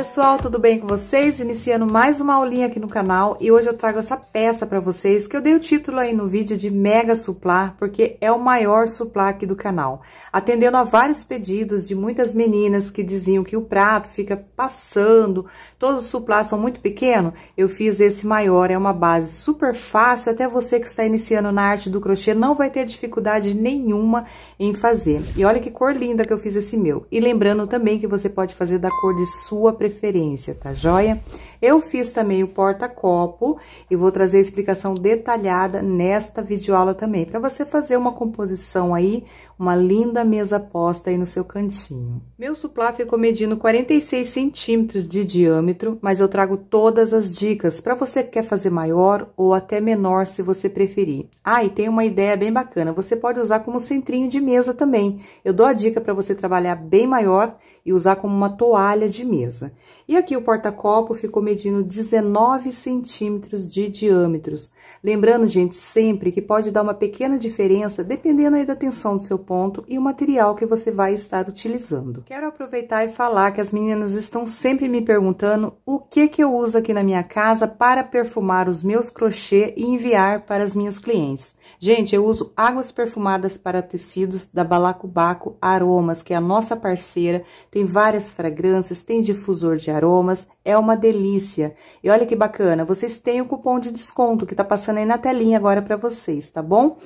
pessoal, tudo bem com vocês? Iniciando mais uma aulinha aqui no canal e hoje eu trago essa peça para vocês que eu dei o título aí no vídeo de Mega Suplar, porque é o maior suplar aqui do canal. Atendendo a vários pedidos de muitas meninas que diziam que o prato fica passando, todos os suplás são muito pequenos, eu fiz esse maior, é uma base super fácil, até você que está iniciando na arte do crochê não vai ter dificuldade nenhuma em fazer. E olha que cor linda que eu fiz esse meu. E lembrando também que você pode fazer da cor de sua preferência preferência, tá joia? Eu fiz também o porta-copo e vou trazer a explicação detalhada nesta videoaula também, para você fazer uma composição aí, uma linda mesa posta aí no seu cantinho. Meu suplá ficou medindo 46 centímetros de diâmetro, mas eu trago todas as dicas para você que quer fazer maior ou até menor, se você preferir. Ah, e tem uma ideia bem bacana, você pode usar como centrinho de mesa também. Eu dou a dica para você trabalhar bem maior e usar como uma toalha de mesa. E aqui o porta-copo ficou medindo 19 centímetros de diâmetros. Lembrando, gente, sempre que pode dar uma pequena diferença, dependendo aí da tensão do seu ponto e o material que você vai estar utilizando. Quero aproveitar e falar que as meninas estão sempre me perguntando o que que eu uso aqui na minha casa para perfumar os meus crochê e enviar para as minhas clientes. Gente, eu uso águas perfumadas para tecidos da Balacobaco Aromas, que é a nossa parceira, tem várias fragrâncias, tem difusor de aromas, é uma delícia. E olha que bacana, vocês têm o cupom de desconto que tá passando aí na telinha agora para vocês, tá bom?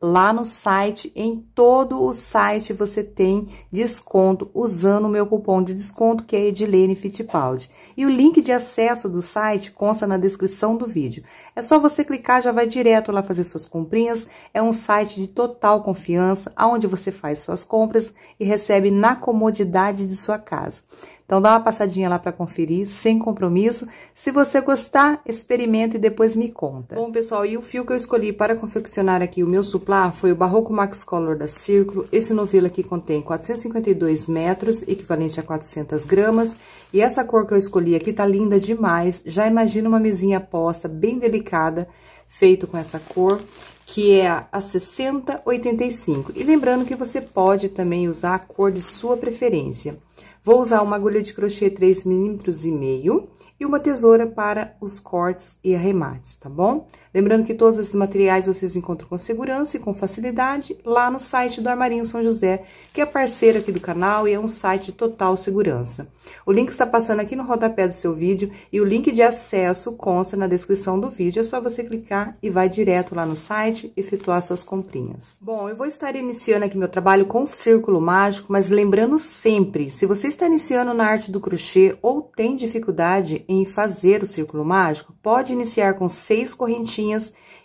lá no site, em todo o site você tem desconto usando o meu cupom de desconto que é Edilene Fittipaldi. E o link de acesso do site consta na descrição do vídeo. É só você clicar, já vai direto lá fazer suas comprinhas. É um site de total confiança, onde você faz suas compras e recebe na comodidade de sua casa. Então dá uma passadinha lá para conferir, sem compromisso. Se você gostar, experimenta e depois me conta. Bom, pessoal, e o fio que eu escolhi para confeccionar aqui o meu suplá foi o Barroco Max Color da Círculo. Esse novelo aqui contém 452 metros, equivalente a 400 gramas. E essa cor que eu escolhi aqui tá linda demais. Já imagina uma mesinha posta, bem delicada, feito com essa cor que é a 6085. E lembrando que você pode também usar a cor de sua preferência. Vou usar uma agulha de crochê 3,5 milímetros e meio e uma tesoura para os cortes e arremates, tá bom? Lembrando que todos esses materiais vocês encontram com segurança e com facilidade lá no site do Armarinho São José, que é parceiro aqui do canal e é um site de total segurança. O link está passando aqui no rodapé do seu vídeo e o link de acesso consta na descrição do vídeo. É só você clicar e vai direto lá no site efetuar suas comprinhas. Bom, eu vou estar iniciando aqui meu trabalho com círculo mágico, mas lembrando sempre, se você está iniciando na arte do crochê ou tem dificuldade em fazer o círculo mágico, pode iniciar com seis correntinhas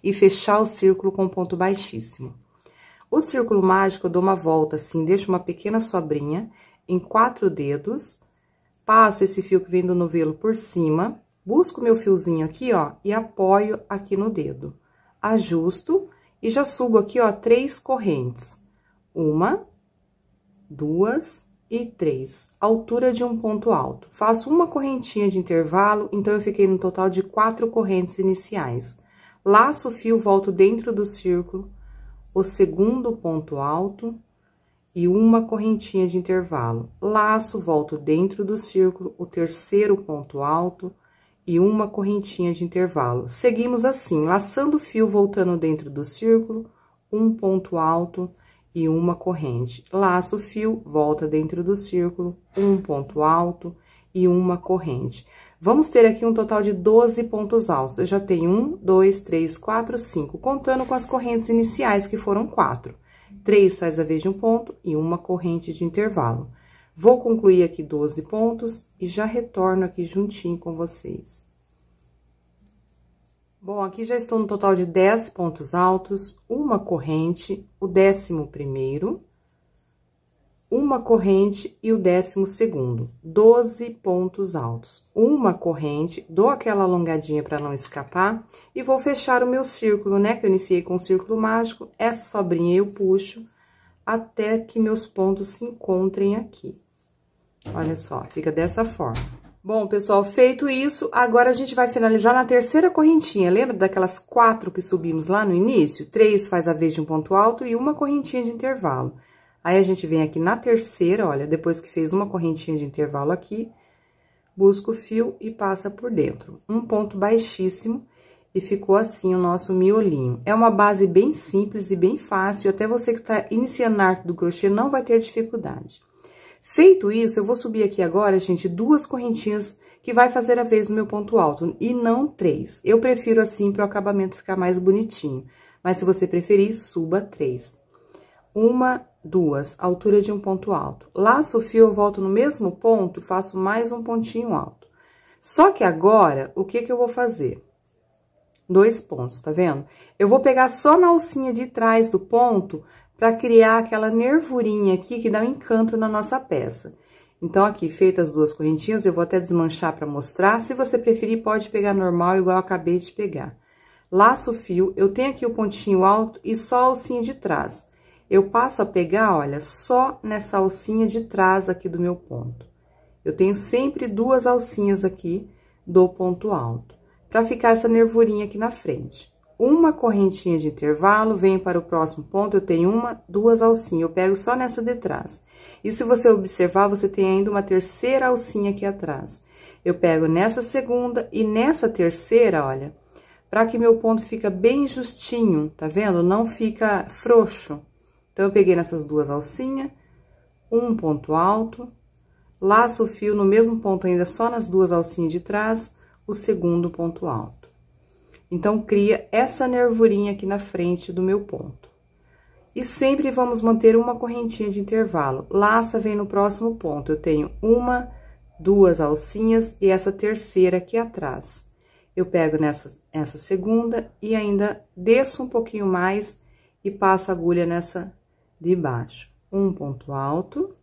e fechar o círculo com ponto baixíssimo. O círculo mágico eu dou uma volta assim, deixo uma pequena sobrinha em quatro dedos, passo esse fio que vem do novelo por cima, busco meu fiozinho aqui, ó, e apoio aqui no dedo. Ajusto e já subo aqui, ó, três correntes. Uma, duas e três, altura de um ponto alto. Faço uma correntinha de intervalo, então eu fiquei no total de quatro correntes iniciais laço o fio, volto dentro do círculo, o segundo ponto alto e uma correntinha de intervalo. Laço, volto dentro do círculo, o terceiro ponto alto e uma correntinha de intervalo. Seguimos assim, laçando o fio, voltando dentro do círculo, um ponto alto e uma corrente. Laço o fio, volta dentro do círculo, um ponto alto e uma corrente. Vamos ter aqui um total de 12 pontos altos. Eu já tenho um, dois, três, quatro, cinco, contando com as correntes iniciais, que foram quatro. Três faz a vez de um ponto e uma corrente de intervalo. Vou concluir aqui 12 pontos e já retorno aqui juntinho com vocês. Bom, aqui já estou no total de 10 pontos altos, uma corrente, o décimo primeiro, uma corrente e o décimo segundo, 12 pontos altos. Uma corrente, dou aquela alongadinha para não escapar e vou fechar o meu círculo, né? Que eu iniciei com o círculo mágico, essa sobrinha eu puxo até que meus pontos se encontrem aqui. Olha só, fica dessa forma. Bom, pessoal, feito isso, agora a gente vai finalizar na terceira correntinha. Lembra daquelas quatro que subimos lá no início? Três faz a vez de um ponto alto e uma correntinha de intervalo. Aí, a gente vem aqui na terceira, olha, depois que fez uma correntinha de intervalo aqui, busca o fio e passa por dentro. Um ponto baixíssimo e ficou assim o nosso miolinho. É uma base bem simples e bem fácil, até você que está iniciando na arte do crochê não vai ter dificuldade. Feito isso, eu vou subir aqui agora, gente, duas correntinhas que vai fazer a vez no meu ponto alto, e não três. Eu prefiro assim para o acabamento ficar mais bonitinho, mas se você preferir, suba três. Uma, duas, altura de um ponto alto. Laço o fio, eu volto no mesmo ponto, e faço mais um pontinho alto. Só que agora, o que que eu vou fazer? Dois pontos, tá vendo? Eu vou pegar só na alcinha de trás do ponto para criar aquela nervurinha aqui que dá um encanto na nossa peça. Então, aqui, feitas as duas correntinhas, eu vou até desmanchar para mostrar. Se você preferir, pode pegar normal, igual eu acabei de pegar. Laço o fio, eu tenho aqui o pontinho alto e só a alcinha de trás eu passo a pegar, olha, só nessa alcinha de trás aqui do meu ponto. Eu tenho sempre duas alcinhas aqui do ponto alto, para ficar essa nervurinha aqui na frente. Uma correntinha de intervalo, venho para o próximo ponto, eu tenho uma, duas alcinhas, eu pego só nessa de trás. E se você observar, você tem ainda uma terceira alcinha aqui atrás. Eu pego nessa segunda e nessa terceira, olha, para que meu ponto fica bem justinho, tá vendo? Não fica frouxo. Então, eu peguei nessas duas alcinhas, um ponto alto, laço o fio no mesmo ponto ainda, só nas duas alcinhas de trás, o segundo ponto alto. Então, cria essa nervurinha aqui na frente do meu ponto. E sempre vamos manter uma correntinha de intervalo. Laça vem no próximo ponto. Eu tenho uma, duas alcinhas e essa terceira aqui atrás. Eu pego nessa essa segunda e ainda desço um pouquinho mais e passo a agulha nessa de baixo. Um ponto alto,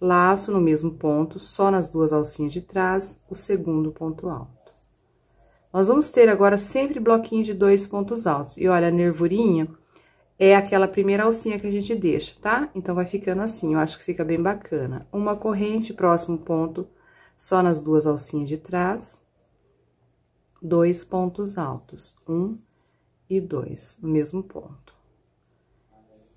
laço no mesmo ponto, só nas duas alcinhas de trás, o segundo ponto alto. Nós vamos ter agora sempre bloquinho de dois pontos altos. E olha, a nervurinha é aquela primeira alcinha que a gente deixa, tá? Então, vai ficando assim, eu acho que fica bem bacana. Uma corrente, próximo ponto, só nas duas alcinhas de trás. Dois pontos altos, um e dois, no mesmo ponto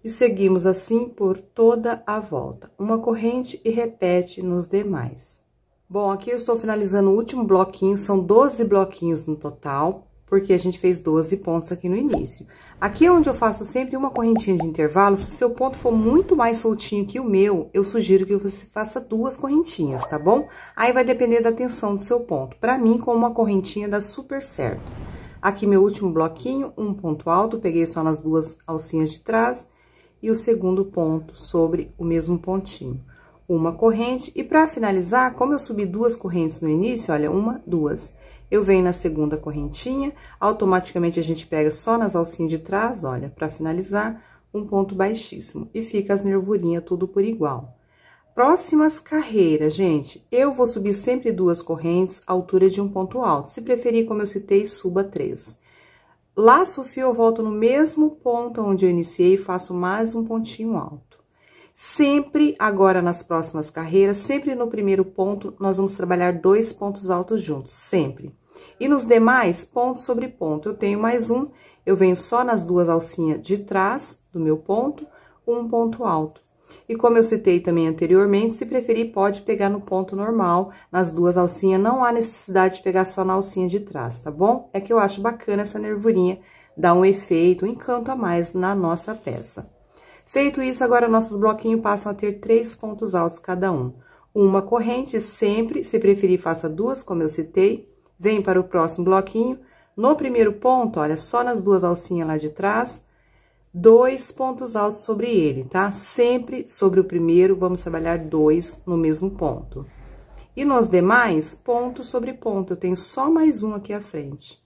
e seguimos assim por toda a volta, uma corrente e repete nos demais. Bom, aqui eu estou finalizando o último bloquinho, são 12 bloquinhos no total, porque a gente fez 12 pontos aqui no início. Aqui é onde eu faço sempre uma correntinha de intervalo, se o seu ponto for muito mais soltinho que o meu, eu sugiro que você faça duas correntinhas, tá bom? Aí vai depender da tensão do seu ponto. Para mim, com uma correntinha dá super certo. Aqui meu último bloquinho, um ponto alto, peguei só nas duas alcinhas de trás e o segundo ponto sobre o mesmo pontinho. Uma corrente, e para finalizar, como eu subi duas correntes no início, olha, uma, duas. Eu venho na segunda correntinha, automaticamente a gente pega só nas alcinhas de trás, olha, para finalizar, um ponto baixíssimo. E fica as nervurinhas tudo por igual. Próximas carreiras, gente, eu vou subir sempre duas correntes, altura de um ponto alto. Se preferir, como eu citei, suba três. Laço o fio, eu volto no mesmo ponto onde eu iniciei e faço mais um pontinho alto. Sempre, agora nas próximas carreiras, sempre no primeiro ponto, nós vamos trabalhar dois pontos altos juntos, sempre. E nos demais, ponto sobre ponto, eu tenho mais um, eu venho só nas duas alcinhas de trás do meu ponto, um ponto alto. E como eu citei também anteriormente, se preferir, pode pegar no ponto normal, nas duas alcinhas, não há necessidade de pegar só na alcinha de trás, tá bom? É que eu acho bacana essa nervurinha, dá um efeito, um encanto a mais na nossa peça. Feito isso, agora nossos bloquinhos passam a ter três pontos altos cada um. Uma corrente, sempre, se preferir, faça duas, como eu citei. Vem para o próximo bloquinho. No primeiro ponto, olha, só nas duas alcinhas lá de trás, dois pontos altos sobre ele, tá? Sempre sobre o primeiro, vamos trabalhar dois no mesmo ponto. E nos demais, ponto sobre ponto, eu tenho só mais um aqui à frente.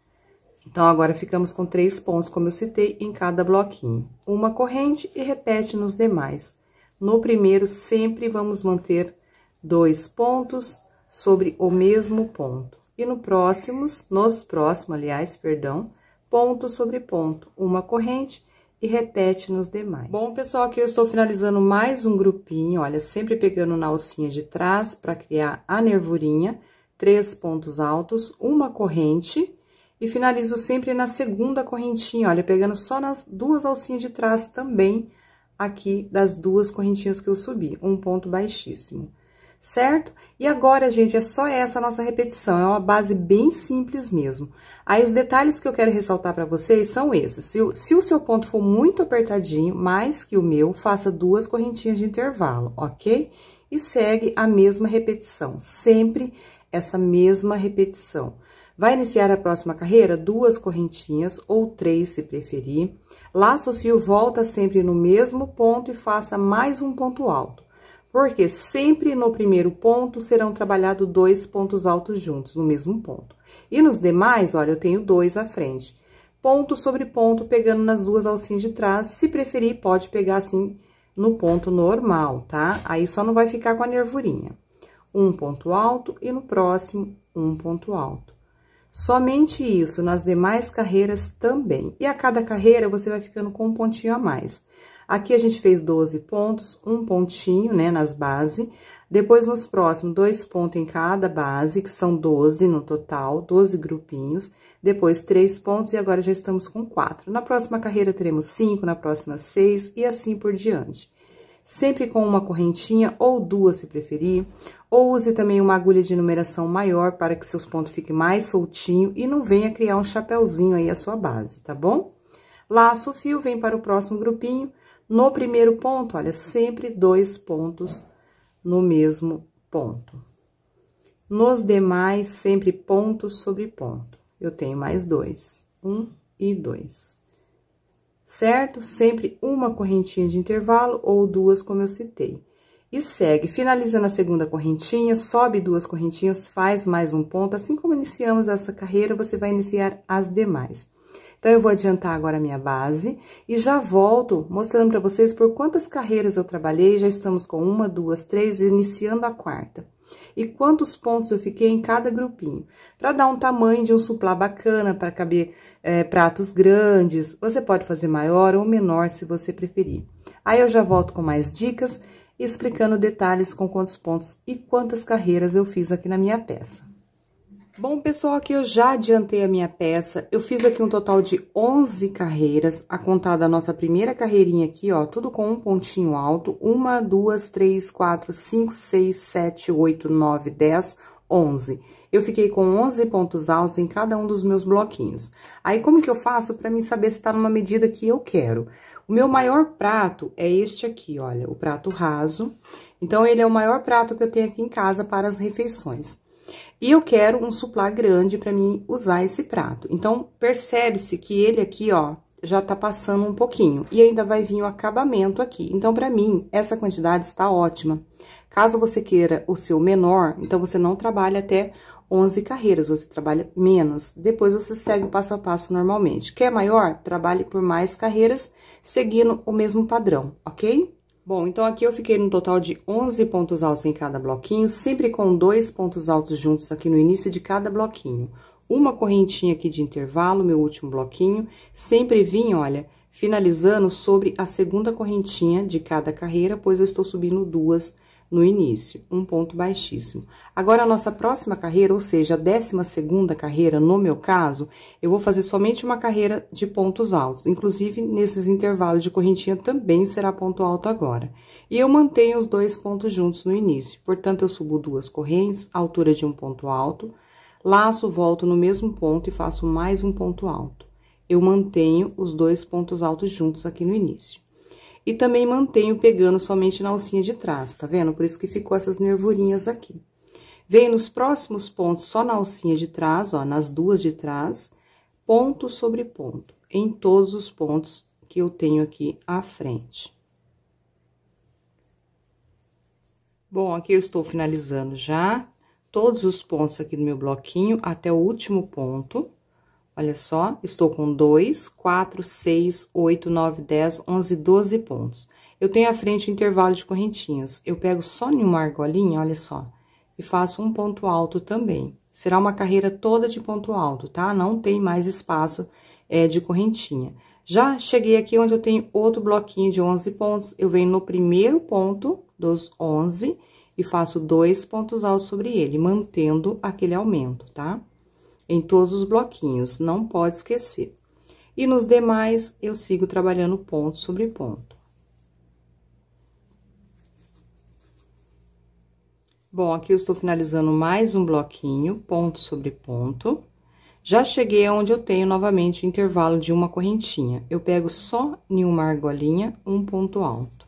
Então, agora ficamos com três pontos, como eu citei, em cada bloquinho. Uma corrente e repete nos demais. No primeiro, sempre vamos manter dois pontos sobre o mesmo ponto. E no próximos, nos próximos, aliás, perdão, ponto sobre ponto, uma corrente e repete nos demais. Bom, pessoal, aqui eu estou finalizando mais um grupinho, olha, sempre pegando na alcinha de trás para criar a nervurinha, três pontos altos, uma corrente, e finalizo sempre na segunda correntinha, olha, pegando só nas duas alcinhas de trás também, aqui das duas correntinhas que eu subi, um ponto baixíssimo certo? E agora, gente, é só essa nossa repetição, é uma base bem simples mesmo. Aí, os detalhes que eu quero ressaltar para vocês são esses. Se o, se o seu ponto for muito apertadinho, mais que o meu, faça duas correntinhas de intervalo, ok? E segue a mesma repetição, sempre essa mesma repetição. Vai iniciar a próxima carreira? Duas correntinhas ou três, se preferir. Laço o fio, volta sempre no mesmo ponto e faça mais um ponto alto. Porque sempre no primeiro ponto serão trabalhados dois pontos altos juntos, no mesmo ponto. E nos demais, olha, eu tenho dois à frente. Ponto sobre ponto, pegando nas duas alcinhas de trás. Se preferir, pode pegar assim no ponto normal, tá? Aí só não vai ficar com a nervurinha. Um ponto alto e no próximo, um ponto alto. Somente isso, nas demais carreiras também. E a cada carreira, você vai ficando com um pontinho a mais. Aqui a gente fez 12 pontos, um pontinho, né, nas bases. Depois, nos próximos, dois pontos em cada base, que são 12 no total, 12 grupinhos. Depois, três pontos e agora já estamos com quatro. Na próxima carreira, teremos cinco, na próxima, seis e assim por diante. Sempre com uma correntinha ou duas, se preferir. Ou use também uma agulha de numeração maior para que seus pontos fiquem mais soltinhos e não venha criar um chapéuzinho aí a sua base, tá bom? Laço o fio, vem para o próximo grupinho no primeiro ponto, olha, sempre dois pontos no mesmo ponto. Nos demais, sempre ponto sobre ponto. Eu tenho mais dois, um e dois. Certo? Sempre uma correntinha de intervalo ou duas, como eu citei. E segue, finalizando a segunda correntinha, sobe duas correntinhas, faz mais um ponto. Assim como iniciamos essa carreira, você vai iniciar as demais. Então, eu vou adiantar agora a minha base e já volto mostrando para vocês por quantas carreiras eu trabalhei. Já estamos com uma, duas, três, iniciando a quarta. E quantos pontos eu fiquei em cada grupinho. Para dar um tamanho de um suplá bacana, para caber é, pratos grandes. Você pode fazer maior ou menor, se você preferir. Aí, eu já volto com mais dicas, explicando detalhes com quantos pontos e quantas carreiras eu fiz aqui na minha peça. Bom, pessoal, aqui eu já adiantei a minha peça. Eu fiz aqui um total de 11 carreiras, a contar da nossa primeira carreirinha aqui, ó, tudo com um pontinho alto. Uma, duas, três, quatro, cinco, seis, sete, oito, nove, dez, onze. Eu fiquei com 11 pontos altos em cada um dos meus bloquinhos. Aí, como que eu faço para mim saber se tá numa medida que eu quero? O meu maior prato é este aqui, olha, o prato raso. Então, ele é o maior prato que eu tenho aqui em casa para as refeições. E eu quero um suplá grande para mim usar esse prato. Então, percebe-se que ele aqui, ó, já tá passando um pouquinho. E ainda vai vir o acabamento aqui. Então, para mim, essa quantidade está ótima. Caso você queira o seu menor, então você não trabalha até 11 carreiras, você trabalha menos. Depois você segue passo a passo normalmente. Quer maior? Trabalhe por mais carreiras, seguindo o mesmo padrão, ok? Bom, então aqui eu fiquei no total de 11 pontos altos em cada bloquinho, sempre com dois pontos altos juntos aqui no início de cada bloquinho. Uma correntinha aqui de intervalo, meu último bloquinho, sempre vim, olha, finalizando sobre a segunda correntinha de cada carreira, pois eu estou subindo duas no início, um ponto baixíssimo. Agora, a nossa próxima carreira, ou seja, a décima segunda carreira, no meu caso, eu vou fazer somente uma carreira de pontos altos. Inclusive, nesses intervalos de correntinha também será ponto alto agora. E eu mantenho os dois pontos juntos no início. Portanto, eu subo duas correntes, altura de um ponto alto, laço, volto no mesmo ponto e faço mais um ponto alto. Eu mantenho os dois pontos altos juntos aqui no início. E também mantenho pegando somente na alcinha de trás, tá vendo? Por isso que ficou essas nervurinhas aqui. Venho nos próximos pontos só na alcinha de trás, ó, nas duas de trás, ponto sobre ponto, em todos os pontos que eu tenho aqui à frente. Bom, aqui eu estou finalizando já todos os pontos aqui do meu bloquinho até o último ponto. Olha só, estou com 2, 4, 6, 8, 9, 10, 11, 12 pontos. Eu tenho à frente o intervalo de correntinhas. Eu pego só em uma argolinha, olha só, e faço um ponto alto também. Será uma carreira toda de ponto alto, tá? Não tem mais espaço é, de correntinha. Já cheguei aqui onde eu tenho outro bloquinho de 11 pontos. Eu venho no primeiro ponto dos 11 e faço dois pontos altos sobre ele, mantendo aquele aumento, Tá? em todos os bloquinhos, não pode esquecer. E nos demais, eu sigo trabalhando ponto sobre ponto. Bom, aqui eu estou finalizando mais um bloquinho, ponto sobre ponto. Já cheguei aonde eu tenho novamente o intervalo de uma correntinha. Eu pego só em uma argolinha, um ponto alto.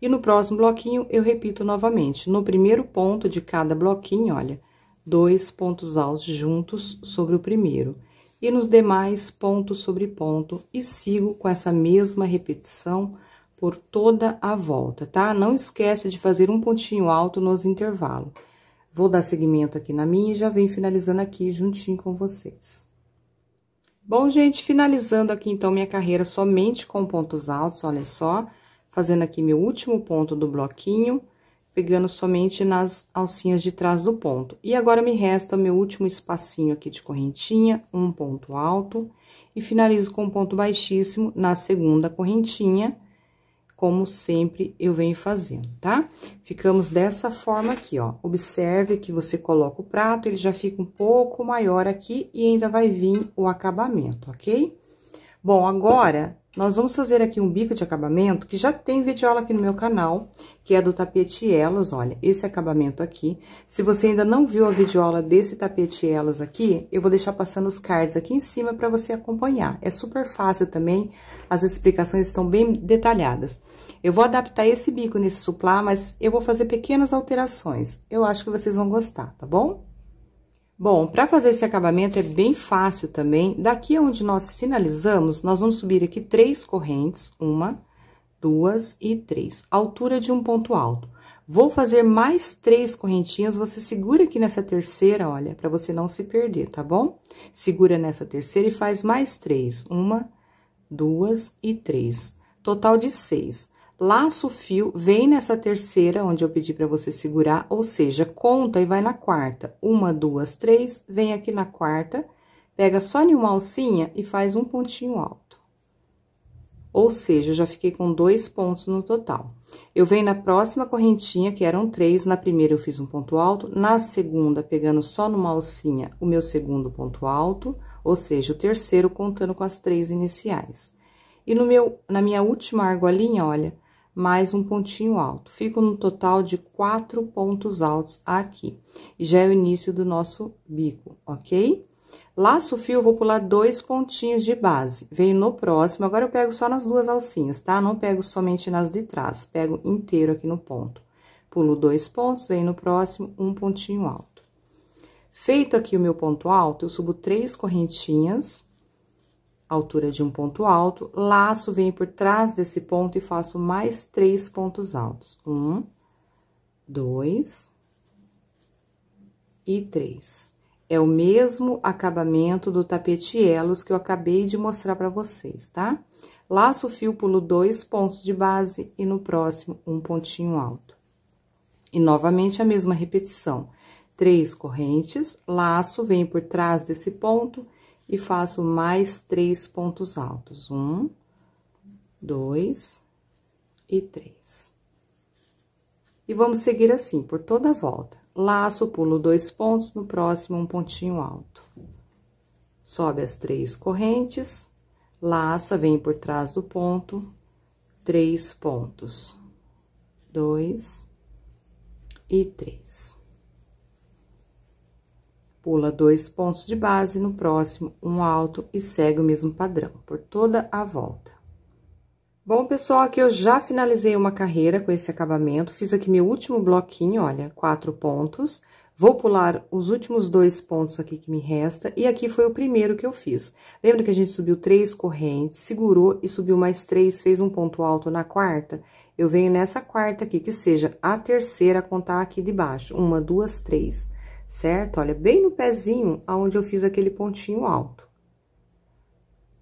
E no próximo bloquinho, eu repito novamente. No primeiro ponto de cada bloquinho, olha, dois pontos altos juntos sobre o primeiro, e nos demais ponto sobre ponto, e sigo com essa mesma repetição por toda a volta, tá? Não esquece de fazer um pontinho alto nos intervalos. Vou dar seguimento aqui na minha e já vem finalizando aqui juntinho com vocês. Bom, gente, finalizando aqui, então, minha carreira somente com pontos altos, olha só. Fazendo aqui meu último ponto do bloquinho pegando somente nas alcinhas de trás do ponto. E agora, me resta meu último espacinho aqui de correntinha, um ponto alto, e finalizo com um ponto baixíssimo na segunda correntinha, como sempre eu venho fazendo, tá? Ficamos dessa forma aqui, ó. Observe que você coloca o prato, ele já fica um pouco maior aqui e ainda vai vir o acabamento, ok? Bom, agora, nós vamos fazer aqui um bico de acabamento, que já tem aula aqui no meu canal, que é do tapete elos, olha, esse acabamento aqui. Se você ainda não viu a videoaula desse tapete elos aqui, eu vou deixar passando os cards aqui em cima para você acompanhar. É super fácil também, as explicações estão bem detalhadas. Eu vou adaptar esse bico nesse suplá, mas eu vou fazer pequenas alterações. Eu acho que vocês vão gostar, tá bom? Bom, para fazer esse acabamento é bem fácil também. Daqui onde nós finalizamos, nós vamos subir aqui três correntes, uma, duas e três, altura de um ponto alto. Vou fazer mais três correntinhas, você segura aqui nessa terceira, olha, para você não se perder, tá bom? Segura nessa terceira e faz mais três, uma, duas e três, total de seis laço o fio, vem nessa terceira, onde eu pedi para você segurar, ou seja, conta e vai na quarta. Uma, duas, três, vem aqui na quarta, pega só em uma alcinha e faz um pontinho alto. Ou seja, eu já fiquei com dois pontos no total. Eu venho na próxima correntinha, que eram três, na primeira eu fiz um ponto alto, na segunda, pegando só numa alcinha, o meu segundo ponto alto, ou seja, o terceiro contando com as três iniciais. E no meu, na minha última argolinha, olha, mais um pontinho alto. Fico no total de quatro pontos altos aqui. já é o início do nosso bico, ok? Laço o fio, vou pular dois pontinhos de base. Venho no próximo, agora eu pego só nas duas alcinhas, tá? Não pego somente nas de trás, pego inteiro aqui no ponto. Pulo dois pontos, venho no próximo, um pontinho alto. Feito aqui o meu ponto alto, eu subo três correntinhas altura de um ponto alto, laço, venho por trás desse ponto e faço mais três pontos altos. Um, dois e três. É o mesmo acabamento do tapete elos que eu acabei de mostrar para vocês, tá? Laço o fio, pulo dois pontos de base e no próximo, um pontinho alto. E novamente a mesma repetição. Três correntes, laço, venho por trás desse ponto e faço mais três pontos altos. Um, dois e três. E vamos seguir assim por toda a volta. Laço, pulo dois pontos, no próximo um pontinho alto. Sobe as três correntes, laça, vem por trás do ponto, três pontos. Dois e três. Pula dois pontos de base, no próximo, um alto e segue o mesmo padrão por toda a volta. Bom, pessoal, aqui eu já finalizei uma carreira com esse acabamento, fiz aqui meu último bloquinho, olha, quatro pontos. Vou pular os últimos dois pontos aqui que me resta, e aqui foi o primeiro que eu fiz. Lembra que a gente subiu três correntes, segurou e subiu mais três, fez um ponto alto na quarta? Eu venho nessa quarta aqui, que seja a terceira contar aqui de baixo. Uma, duas, três certo? Olha, bem no pezinho aonde eu fiz aquele pontinho alto.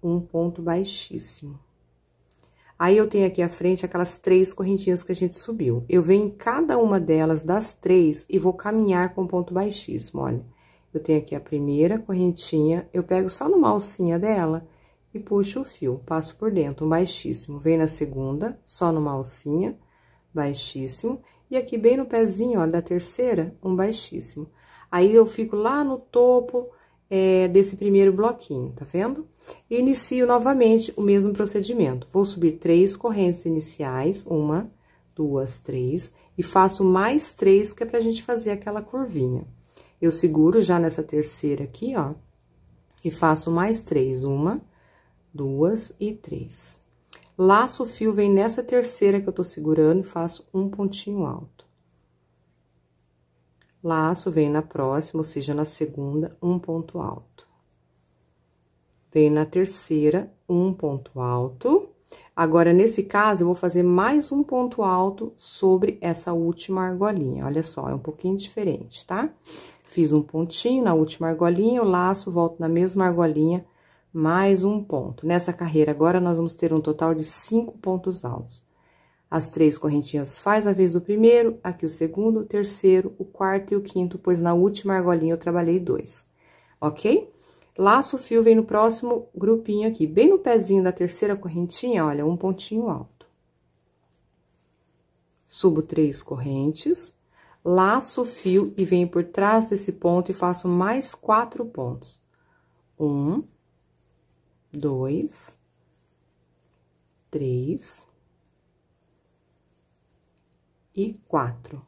Um ponto baixíssimo. Aí, eu tenho aqui à frente aquelas três correntinhas que a gente subiu. Eu venho em cada uma delas, das três, e vou caminhar com ponto baixíssimo, olha. Eu tenho aqui a primeira correntinha, eu pego só numa alcinha dela e puxo o fio, passo por dentro, um baixíssimo. Vem na segunda, só numa alcinha, baixíssimo. E aqui, bem no pezinho, ó, da terceira, um baixíssimo. Aí, eu fico lá no topo é, desse primeiro bloquinho, tá vendo? E inicio novamente o mesmo procedimento. Vou subir três correntes iniciais, uma, duas, três, e faço mais três, que é pra gente fazer aquela curvinha. Eu seguro já nessa terceira aqui, ó, e faço mais três, uma, duas e três. Laço o fio, vem nessa terceira que eu tô segurando e faço um pontinho alto. Laço, vem na próxima, ou seja, na segunda, um ponto alto. Vem na terceira, um ponto alto. Agora, nesse caso, eu vou fazer mais um ponto alto sobre essa última argolinha. Olha só, é um pouquinho diferente, tá? Fiz um pontinho na última argolinha, o laço, volto na mesma argolinha, mais um ponto. Nessa carreira agora, nós vamos ter um total de cinco pontos altos. As três correntinhas faz a vez do primeiro, aqui o segundo, o terceiro, o quarto e o quinto, pois na última argolinha eu trabalhei dois, ok? Laço o fio, vem no próximo grupinho aqui, bem no pezinho da terceira correntinha, olha, um pontinho alto. Subo três correntes, laço o fio e venho por trás desse ponto e faço mais quatro pontos. Um, dois, três e quatro.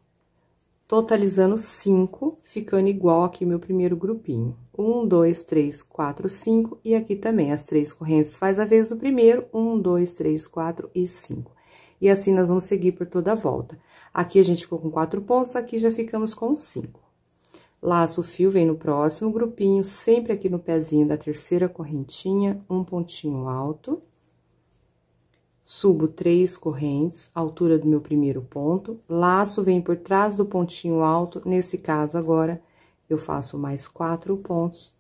Totalizando cinco, ficando igual aqui o meu primeiro grupinho. Um, dois, três, quatro, cinco, e aqui também as três correntes faz a vez do primeiro, um, dois, três, quatro e cinco. E assim, nós vamos seguir por toda a volta. Aqui a gente ficou com quatro pontos, aqui já ficamos com cinco. Laço o fio, vem no próximo grupinho, sempre aqui no pezinho da terceira correntinha, um pontinho alto. Subo três correntes, altura do meu primeiro ponto, laço vem por trás do pontinho alto, nesse caso agora, eu faço mais quatro pontos,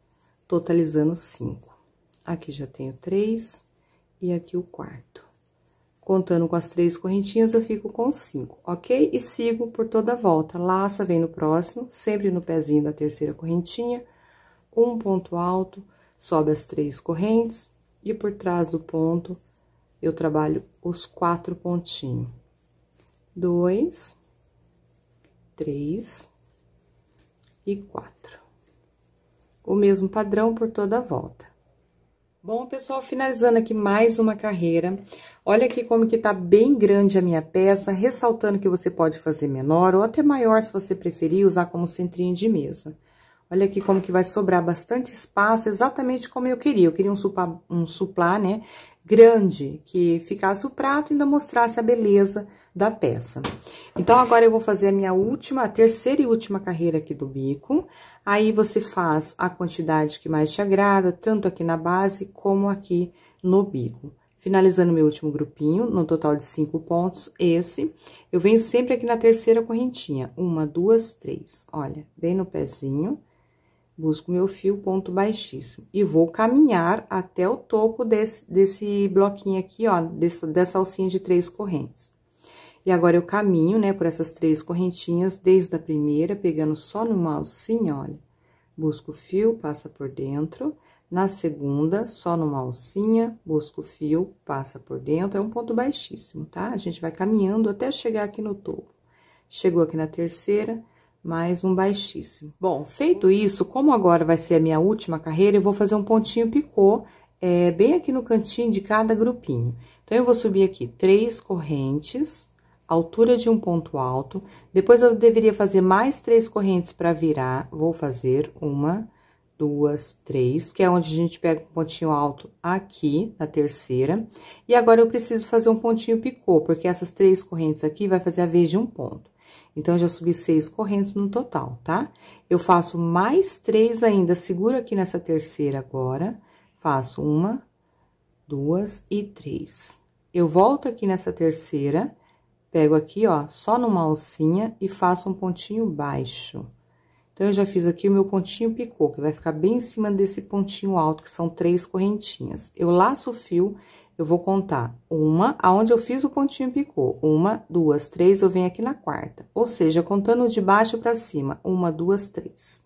totalizando cinco. Aqui já tenho três e aqui o quarto. Contando com as três correntinhas, eu fico com cinco, ok? E sigo por toda a volta, laça vem no próximo, sempre no pezinho da terceira correntinha, um ponto alto, sobe as três correntes e por trás do ponto eu trabalho os quatro pontinhos. Dois, três e quatro. O mesmo padrão por toda a volta. Bom, pessoal, finalizando aqui mais uma carreira. Olha aqui como que tá bem grande a minha peça, ressaltando que você pode fazer menor ou até maior, se você preferir, usar como centrinho de mesa. Olha aqui como que vai sobrar bastante espaço, exatamente como eu queria. Eu queria um, supa, um suplá, né? grande, que ficasse o prato e ainda mostrasse a beleza da peça. Então, agora eu vou fazer a minha última, a terceira e última carreira aqui do bico. Aí, você faz a quantidade que mais te agrada, tanto aqui na base como aqui no bico. Finalizando meu último grupinho, no total de cinco pontos, esse, eu venho sempre aqui na terceira correntinha. Uma, duas, três, olha, bem no pezinho busco meu fio ponto baixíssimo e vou caminhar até o topo desse, desse bloquinho aqui, ó, dessa, dessa alcinha de três correntes. E agora eu caminho, né, por essas três correntinhas, desde a primeira, pegando só numa alcinha, olha. Busco o fio, passa por dentro. Na segunda, só numa alcinha, busco o fio, passa por dentro. É um ponto baixíssimo, tá? A gente vai caminhando até chegar aqui no topo. Chegou aqui na terceira, mais um baixíssimo. Bom, feito isso, como agora vai ser a minha última carreira, eu vou fazer um pontinho picô, é, bem aqui no cantinho de cada grupinho. Então, eu vou subir aqui três correntes, altura de um ponto alto, depois eu deveria fazer mais três correntes para virar, vou fazer uma, duas, três, que é onde a gente pega um pontinho alto aqui, na terceira. E agora, eu preciso fazer um pontinho picô, porque essas três correntes aqui vai fazer a vez de um ponto. Então, já subi seis correntes no total, tá? Eu faço mais três ainda, seguro aqui nessa terceira agora, faço uma, duas e três. Eu volto aqui nessa terceira, pego aqui, ó, só numa alcinha e faço um pontinho baixo. Então, eu já fiz aqui o meu pontinho picô, que vai ficar bem em cima desse pontinho alto, que são três correntinhas. Eu laço o fio eu vou contar uma, aonde eu fiz o pontinho picô, uma, duas, três, eu venho aqui na quarta. Ou seja, contando de baixo para cima, uma, duas, três.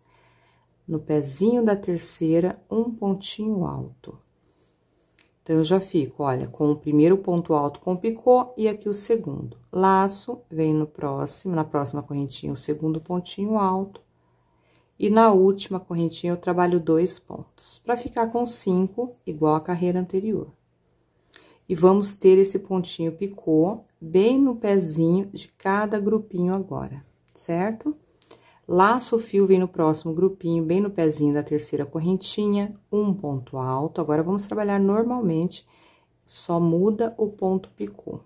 No pezinho da terceira, um pontinho alto. Então, eu já fico, olha, com o primeiro ponto alto com picô e aqui o segundo. Laço, vem no próximo, na próxima correntinha, o segundo pontinho alto. E na última correntinha, eu trabalho dois pontos, para ficar com cinco, igual a carreira anterior. E vamos ter esse pontinho picô bem no pezinho de cada grupinho agora, certo? Laço o fio, vem no próximo grupinho, bem no pezinho da terceira correntinha, um ponto alto. Agora, vamos trabalhar normalmente, só muda o ponto picô.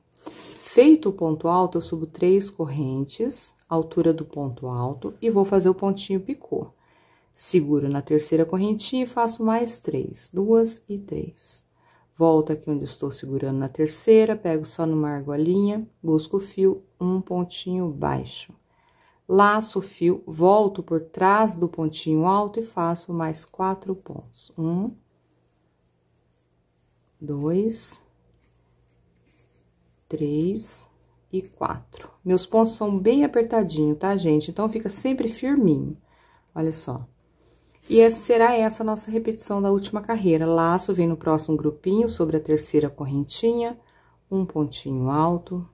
Feito o ponto alto, eu subo três correntes, altura do ponto alto, e vou fazer o pontinho picô. Seguro na terceira correntinha e faço mais três, duas e três. Volto aqui onde estou segurando na terceira, pego só numa argolinha, busco o fio, um pontinho baixo. Laço o fio, volto por trás do pontinho alto e faço mais quatro pontos. Um, dois, três e quatro. Meus pontos são bem apertadinhos tá, gente? Então, fica sempre firminho. Olha só. E será essa a nossa repetição da última carreira. Laço vem no próximo grupinho sobre a terceira correntinha, um pontinho alto.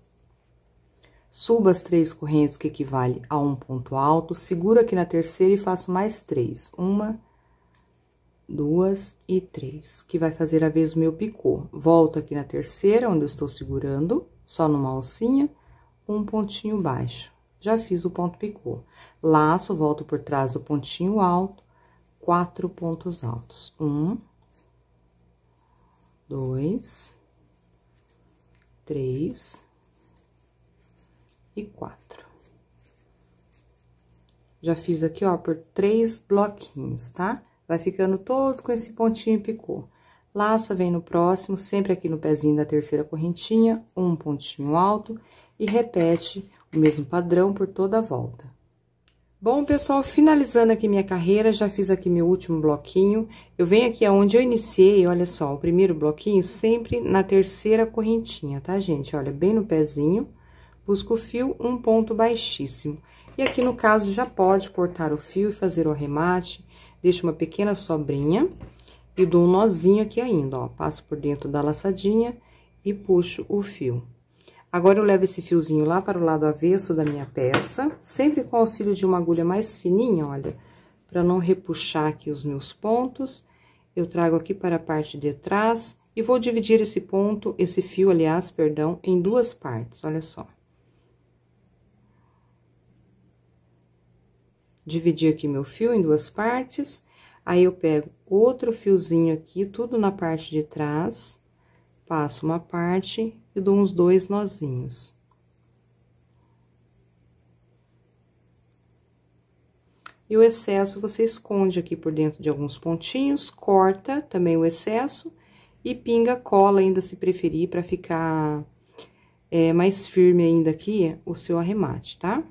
Suba as três correntes que equivale a um ponto alto, seguro aqui na terceira e faço mais três. Uma, duas e três, que vai fazer a vez o meu picô. Volto aqui na terceira, onde eu estou segurando, só numa alcinha, um pontinho baixo. Já fiz o ponto picô. Laço, volto por trás do pontinho alto, quatro pontos altos. Um, dois, três e quatro. Já fiz aqui, ó, por três bloquinhos, tá? Vai ficando todo com esse pontinho picô. Laça, vem no próximo, sempre aqui no pezinho da terceira correntinha, um pontinho alto e repete o mesmo padrão por toda a volta. Bom, pessoal, finalizando aqui minha carreira, já fiz aqui meu último bloquinho. Eu venho aqui aonde eu iniciei, olha só, o primeiro bloquinho sempre na terceira correntinha, tá, gente? Olha, bem no pezinho, busco o fio, um ponto baixíssimo. E aqui, no caso, já pode cortar o fio e fazer o arremate. Deixo uma pequena sobrinha e dou um nozinho aqui ainda, ó. Passo por dentro da laçadinha e puxo o fio. Agora, eu levo esse fiozinho lá para o lado avesso da minha peça, sempre com auxílio de uma agulha mais fininha, olha, para não repuxar aqui os meus pontos. Eu trago aqui para a parte de trás e vou dividir esse ponto, esse fio, aliás, perdão, em duas partes, olha só. Dividi aqui meu fio em duas partes, aí eu pego outro fiozinho aqui, tudo na parte de trás, passo uma parte e dou uns dois nozinhos. E o excesso você esconde aqui por dentro de alguns pontinhos, corta também o excesso e pinga cola ainda se preferir para ficar é, mais firme ainda aqui o seu arremate, tá?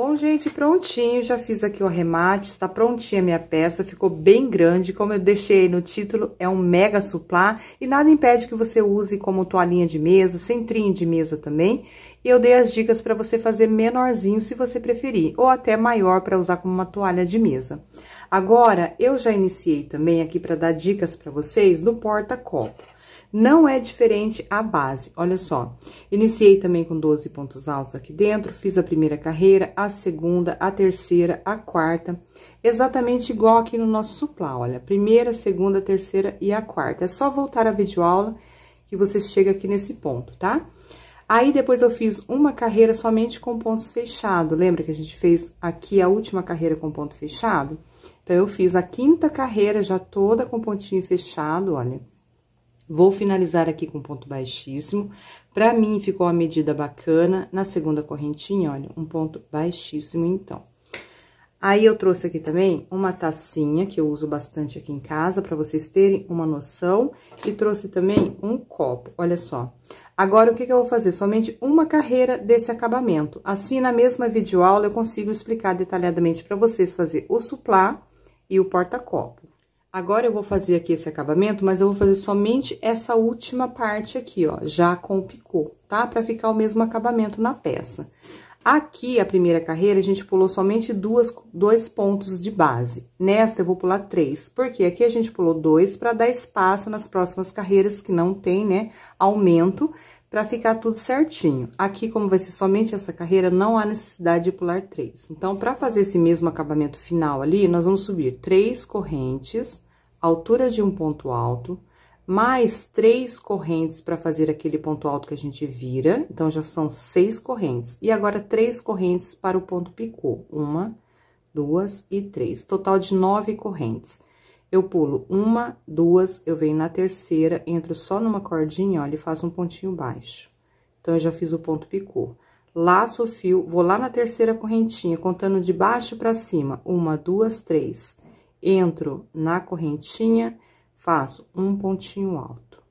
Bom, gente, prontinho, já fiz aqui o remate, está prontinha a minha peça, ficou bem grande, como eu deixei no título, é um mega suplá, e nada impede que você use como toalhinha de mesa, centrinho de mesa também, e eu dei as dicas para você fazer menorzinho, se você preferir, ou até maior para usar como uma toalha de mesa. Agora, eu já iniciei também aqui para dar dicas para vocês do porta-copo não é diferente a base, olha só. Iniciei também com 12 pontos altos aqui dentro, fiz a primeira carreira, a segunda, a terceira, a quarta, exatamente igual aqui no nosso suplá, olha. Primeira, segunda, terceira e a quarta. É só voltar a videoaula que você chega aqui nesse ponto, tá? Aí, depois eu fiz uma carreira somente com pontos fechados. Lembra que a gente fez aqui a última carreira com ponto fechado? Então, eu fiz a quinta carreira já toda com pontinho fechado, olha. Olha Vou finalizar aqui com ponto baixíssimo. Pra mim, ficou uma medida bacana. Na segunda correntinha, olha, um ponto baixíssimo, então. Aí, eu trouxe aqui também uma tacinha, que eu uso bastante aqui em casa, pra vocês terem uma noção. E trouxe também um copo, olha só. Agora, o que, que eu vou fazer? Somente uma carreira desse acabamento. Assim, na mesma videoaula, eu consigo explicar detalhadamente para vocês fazer o suplá e o porta-copo. Agora eu vou fazer aqui esse acabamento, mas eu vou fazer somente essa última parte aqui, ó, já com o picô, tá? Pra ficar o mesmo acabamento na peça. Aqui, a primeira carreira, a gente pulou somente duas, dois pontos de base. Nesta, eu vou pular três, porque aqui a gente pulou dois para dar espaço nas próximas carreiras que não tem, né, aumento para ficar tudo certinho. Aqui, como vai ser somente essa carreira, não há necessidade de pular três. Então, para fazer esse mesmo acabamento final ali, nós vamos subir três correntes, altura de um ponto alto, mais três correntes para fazer aquele ponto alto que a gente vira. Então, já são seis correntes. E agora, três correntes para o ponto picô. Uma, duas e três. Total de nove correntes eu pulo uma, duas, eu venho na terceira, entro só numa cordinha, olha, e faço um pontinho baixo. Então, eu já fiz o ponto picô. Laço o fio, vou lá na terceira correntinha, contando de baixo para cima, uma, duas, três. Entro na correntinha, faço um pontinho alto.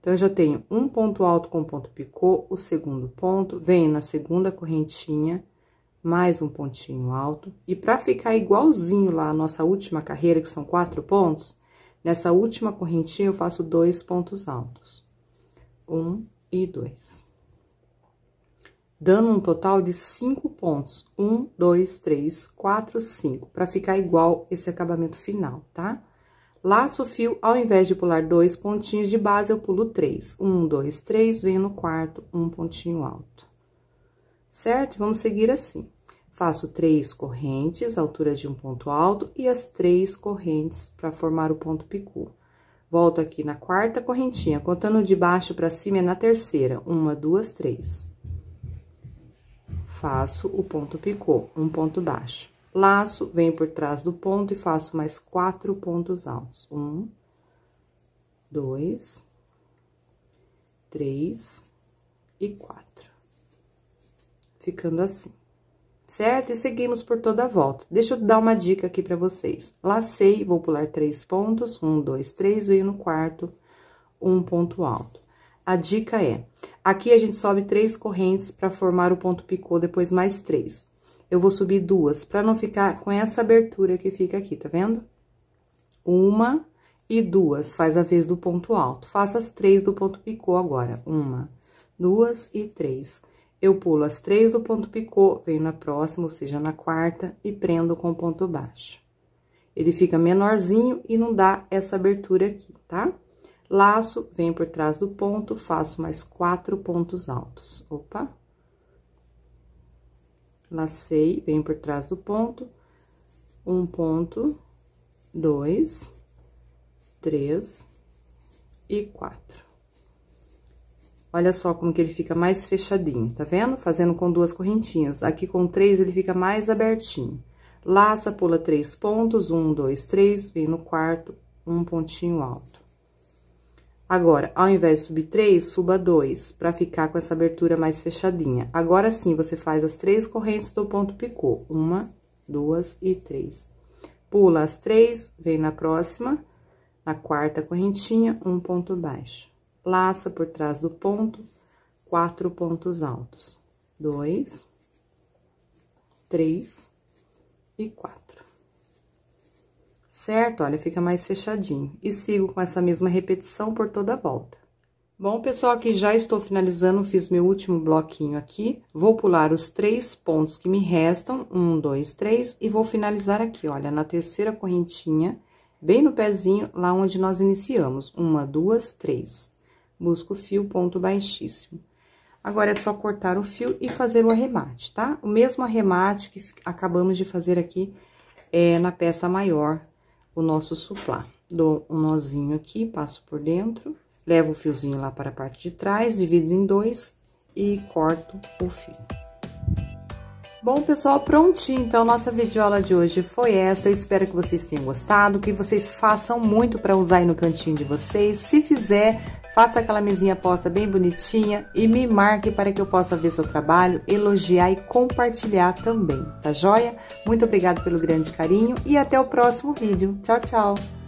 Então, eu já tenho um ponto alto com ponto picô, o segundo ponto, venho na segunda correntinha, mais um pontinho alto. E para ficar igualzinho lá a nossa última carreira, que são quatro pontos, nessa última correntinha eu faço dois pontos altos. Um e dois. Dando um total de cinco pontos. Um, dois, três, quatro, cinco. Para ficar igual esse acabamento final, tá? Laço o fio, ao invés de pular dois pontinhos de base, eu pulo três. Um, dois, três, venho no quarto, um pontinho alto certo? Vamos seguir assim. Faço três correntes, altura de um ponto alto, e as três correntes para formar o ponto picô. Volto aqui na quarta correntinha, contando de baixo para cima é na terceira. Uma, duas, três. Faço o ponto picô, um ponto baixo. Laço, venho por trás do ponto e faço mais quatro pontos altos. Um, dois, três e quatro ficando assim, certo? E seguimos por toda a volta. Deixa eu dar uma dica aqui para vocês. Lacei, vou pular três pontos, um, dois, três, e no quarto, um ponto alto. A dica é, aqui a gente sobe três correntes para formar o ponto picô, depois mais três. Eu vou subir duas, para não ficar com essa abertura que fica aqui, tá vendo? Uma e duas, faz a vez do ponto alto. Faça as três do ponto picô agora. Uma, duas e três eu pulo as três do ponto picô, venho na próxima, ou seja, na quarta, e prendo com ponto baixo. Ele fica menorzinho e não dá essa abertura aqui, tá? Laço, venho por trás do ponto, faço mais quatro pontos altos. Opa! Lacei, venho por trás do ponto, um ponto, dois, três e quatro. Olha só como que ele fica mais fechadinho, tá vendo? Fazendo com duas correntinhas. Aqui com três ele fica mais abertinho. Laça, pula três pontos, um, dois, três, vem no quarto, um pontinho alto. Agora, ao invés de subir três, suba dois, pra ficar com essa abertura mais fechadinha. Agora sim, você faz as três correntes do ponto picô. Uma, duas e três. Pula as três, vem na próxima, na quarta correntinha, um ponto baixo laça por trás do ponto, quatro pontos altos. Dois, três e quatro. Certo? Olha, fica mais fechadinho. E sigo com essa mesma repetição por toda a volta. Bom, pessoal, aqui já estou finalizando, fiz meu último bloquinho aqui. Vou pular os três pontos que me restam, um, dois, três, e vou finalizar aqui, olha, na terceira correntinha, bem no pezinho, lá onde nós iniciamos. Uma, duas, três busco o fio, ponto baixíssimo. Agora, é só cortar o fio e fazer o arremate, tá? O mesmo arremate que acabamos de fazer aqui é, na peça maior, o nosso suplá. Dou um nozinho aqui, passo por dentro, levo o fiozinho lá para a parte de trás, divido em dois e corto o fio. Bom, pessoal, prontinho. Então, nossa videoaula de hoje foi essa. Eu espero que vocês tenham gostado, que vocês façam muito para usar aí no cantinho de vocês. Se fizer, Faça aquela mesinha posta bem bonitinha e me marque para que eu possa ver seu trabalho, elogiar e compartilhar também, tá joia? Muito obrigado pelo grande carinho e até o próximo vídeo. Tchau, tchau!